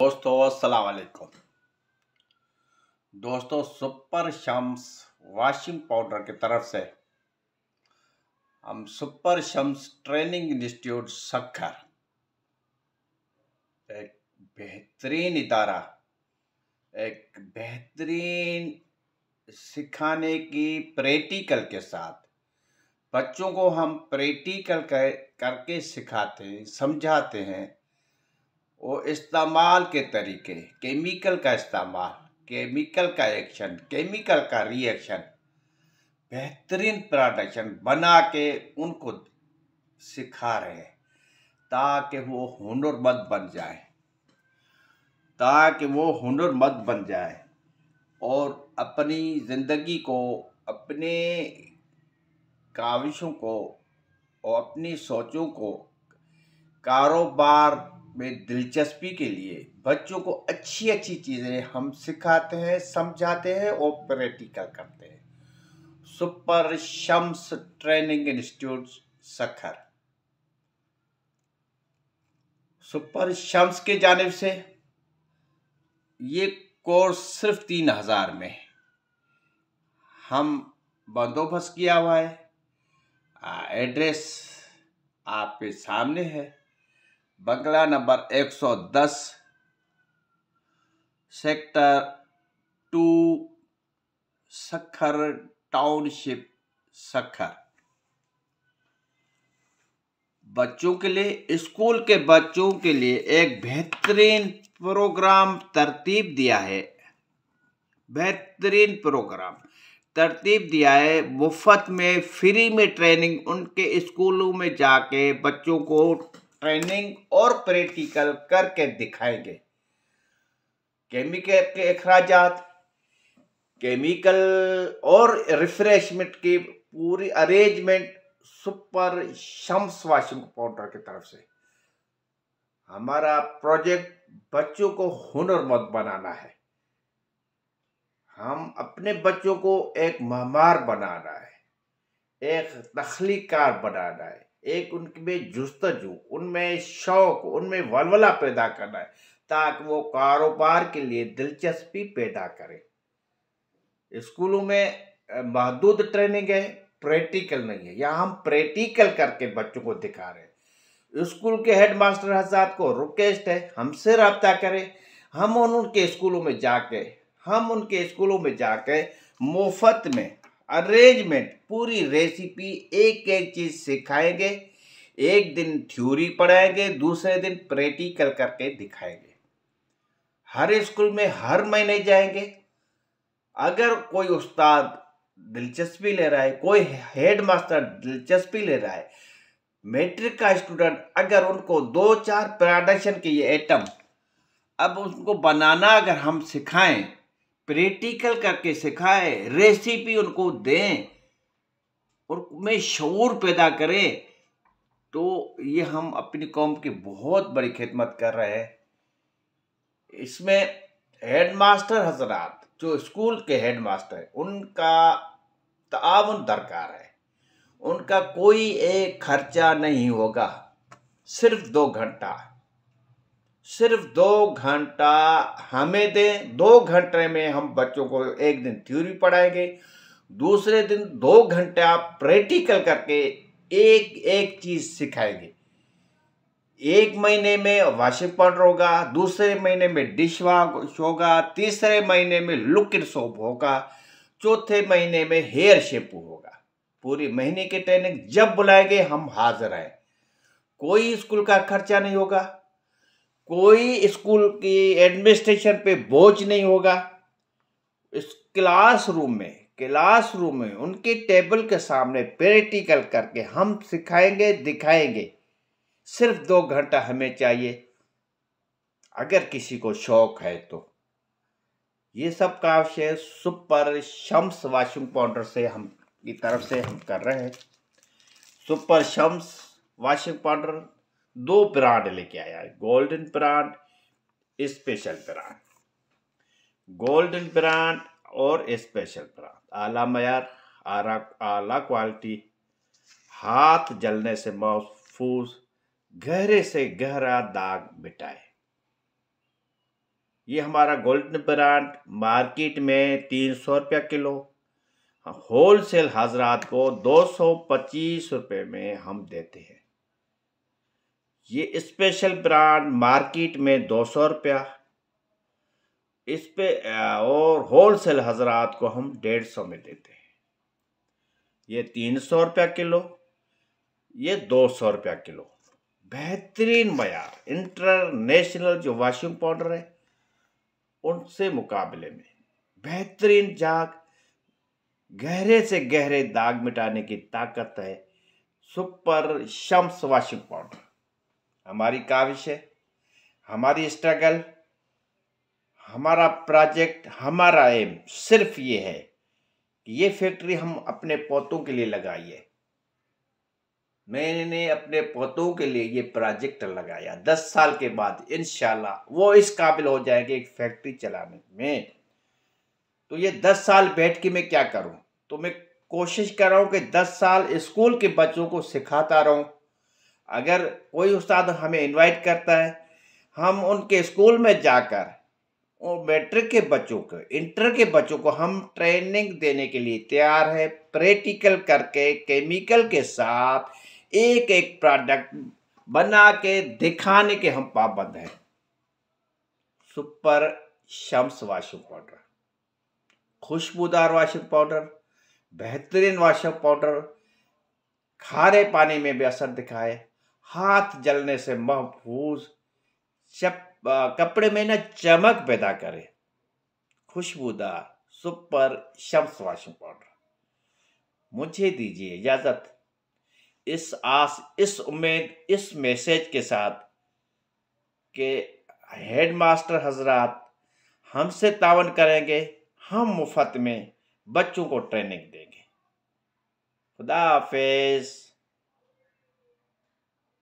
दोस्तों असलकुम दोस्तों सुपर शम्स वाशिंग पाउडर की तरफ से हम Super Shams training institute Sukkur एक बेहतरीन इदारा एक बेहतरीन सिखाने की प्रैक्टिकल के साथ बच्चों को हम प्रैक्टिकल कर, करके सिखाते हैं समझाते हैं वो इस्तेमाल के तरीके केमिकल का इस्तेमाल केमिकल का एक्शन केमिकल का रिएक्शन बेहतरीन प्रोडक्शन बना के उनको सिखा रहे हैं ताकि वो हुनरमंद बन जाए ताकि वो हुनरमंद बन जाए और अपनी ज़िंदगी को अपने काविशों को और अपनी सोचों को कारोबार में दिलचस्पी के लिए बच्चों को अच्छी अच्छी चीज़ें हम सिखाते हैं समझाते हैं और प्रैक्टिकल करते हैं Super Shams training institute Sukkur Super Shams के जानब से ये कोर्स सिर्फ तीन हज़ार में हम बंदोबस्त किया हुआ है एड्रेस आपके सामने है बंगला number 110 sector two Sukkur township Sukkur बच्चों के लिए स्कूल के बच्चों के लिए एक बेहतरीन प्रोग्राम तरतीब दिया है बेहतरीन प्रोग्राम तरतीब दिया है मुफ्त में फ्री में ट्रेनिंग उनके स्कूलों में जाके बच्चों को ट्रेनिंग और प्रैक्टिकल करके दिखाएंगे केमिकल के अखराज केमिकल और रिफ्रेशमेंट की पूरी arrangement Super Shams washing powder की तरफ से हमारा प्रोजेक्ट बच्चों को हुनरमंद बनाना है हम अपने बच्चों को एक महमार बनाना है एक तखलीकार बनाना है एक उनमें जुस्तजू उनमें शौक उनमें वलवला पैदा करना है ताकि वो कारोबार के लिए दिलचस्पी पैदा करें स्कूलों में महदूद ट्रेनिंग है प्रैक्टिकल नहीं है यहाँ हम प्रैक्टिकल करके बच्चों को दिखा रहे हैं स्कूल के हेडमास्टर हजात को रिक्वेस्ट है हमसे रब्ता करें हम उनके स्कूलों में जाके हम उनके स्कूलों में जाके मुफ्त में अरेंजमेंट पूरी रेसिपी एक एक चीज़ सिखाएंगे एक दिन थ्योरी पढ़ाएंगे दूसरे दिन प्रैक्टिकल करके दिखाएंगे हर स्कूल में हर महीने जाएंगे अगर कोई उस्ताद दिलचस्पी ले रहा है कोई हेड मास्टर दिलचस्पी ले रहा है मैट्रिक का स्टूडेंट अगर उनको दो चार प्रोडक्शन के ये एटम अब उनको बनाना अगर हम सिखाएं प्रैक्टिकल करके सिखाए रेसिपी उनको दें और में शूर पैदा करें तो ये हम अपनी कौम की बहुत बड़ी खिदमत कर रहे हैं इसमें हेडमास्टर हजरात जो स्कूल के हेडमास्टर हैं उनका ताउन दरकार है उनका कोई एक खर्चा नहीं होगा सिर्फ दो घंटा सिर्फ दो घंटा हमें दें दो घंटे में हम बच्चों को एक दिन थ्योरी पढ़ाएंगे दूसरे दिन दो घंटा प्रैक्टिकल करके एक एक चीज़ सिखाएंगे एक महीने में वाशिंग पाउडर होगा दूसरे महीने में डिश वॉश होगा तीसरे महीने में लुकिड सोप होगा चौथे महीने में हेयर शेपू होगा पूरी महीने के ट्रेनिंग जब बुलाएंगे हम हाजिर आए कोई स्कूल का खर्चा नहीं होगा कोई स्कूल की एडमिनिस्ट्रेशन पे बोझ नहीं होगा इस क्लासरूम में क्लासरूम में उनके टेबल के सामने प्रैक्टिकल करके हम सिखाएंगे दिखाएंगे सिर्फ दो घंटा हमें चाहिए अगर किसी को शौक है तो ये सब काव्य सुपर शम्स वाशिंग पाउडर से हम की तरफ से हम कर रहे हैं सुपर शम्स वाशिंग पाउडर दो ब्रांड लेके आया है golden brand special brand golden brand और स्पेशल ब्रांड आला मैार आला आला क्वालिटी हाथ जलने से महफूज गहरे से गहरा दाग मिटाए ये हमारा गोल्डन ब्रांड मार्केट में तीन सौ रुपया किलो होल सेल हजरात को दो सौ पच्चीस रुपये में हम देते हैं ये स्पेशल ब्रांड मार्केट में दो सौ रुपया इस पे और होल सेल हजरात को हम डेढ़ सौ में देते हैं ये तीन सौ रुपया किलो ये दो सौ रुपया किलो बेहतरीन मैार इंटरनेशनल जो वॉशिंग पाउडर है उनसे मुकाबले में बेहतरीन जाग गहरे से गहरे दाग मिटाने की ताकत है सुपर शम्स वॉशिंग पाउडर हमारी काविश है हमारी स्ट्रगल हमारा प्रोजेक्ट हमारा एम सिर्फ ये है कि ये फैक्ट्री हम अपने पोतों के लिए लगाइए मैंने अपने पोतों के लिए ये प्रोजेक्ट लगाया दस साल के बाद इन वो इस काबिल हो जाएंगे एक फैक्ट्री चलाने में तो ये दस साल बैठ के मैं क्या करूं तो मैं कोशिश कर रहा हूं कि दस साल स्कूल के बच्चों को सिखाता रहूं अगर कोई उस्ताद हमें इनवाइट करता है हम उनके स्कूल में जाकर और मैट्रिक के बच्चों को इंटर के बच्चों को हम ट्रेनिंग देने के लिए तैयार है प्रैक्टिकल करके केमिकल के साथ एक एक प्रोडक्ट बना के दिखाने के हम पाबंद हैं सुपर शम्स वाशिंग पाउडर खुशबूदार वाशिंग पाउडर बेहतरीन वाशिंग पाउडर खारे पानी में भी असर दिखाए हाथ जलने से महफूज कपड़े में न चमक पैदा करे खुशबूदार सुपर शम्स वॉशिंग पाउडर मुझे दीजिए इजाज़त इस आस इस उम्मीद इस मैसेज के साथ के हेड मास्टर हजरात हमसे तावन करेंगे हम मुफ्त में बच्चों को ट्रेनिंग देंगे खुदा हाफिज़